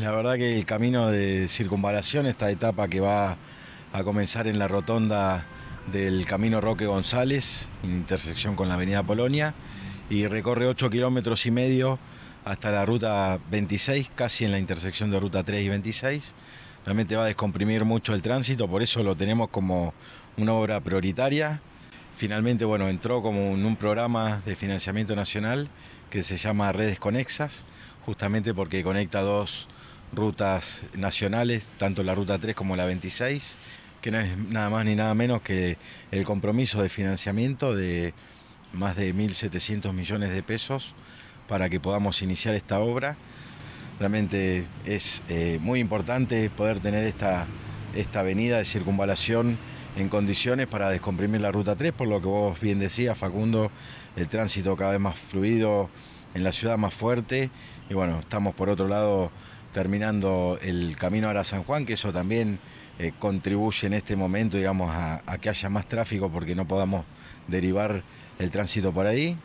La verdad que el camino de circunvalación, esta etapa que va a comenzar en la rotonda del Camino Roque González, en intersección con la Avenida Polonia, y recorre 8 kilómetros y medio hasta la ruta 26, casi en la intersección de ruta 3 y 26. Realmente va a descomprimir mucho el tránsito, por eso lo tenemos como una obra prioritaria. Finalmente, bueno, entró como en un programa de financiamiento nacional que se llama Redes Conexas, justamente porque conecta dos rutas nacionales, tanto la Ruta 3 como la 26, que no es nada más ni nada menos que el compromiso de financiamiento de más de 1.700 millones de pesos para que podamos iniciar esta obra. Realmente es eh, muy importante poder tener esta, esta avenida de circunvalación en condiciones para descomprimir la Ruta 3, por lo que vos bien decías, Facundo, el tránsito cada vez más fluido en la ciudad, más fuerte, y bueno, estamos por otro lado terminando el camino ahora a San Juan, que eso también eh, contribuye en este momento, digamos, a, que haya más tráfico porque no podamos derivar el tránsito por ahí.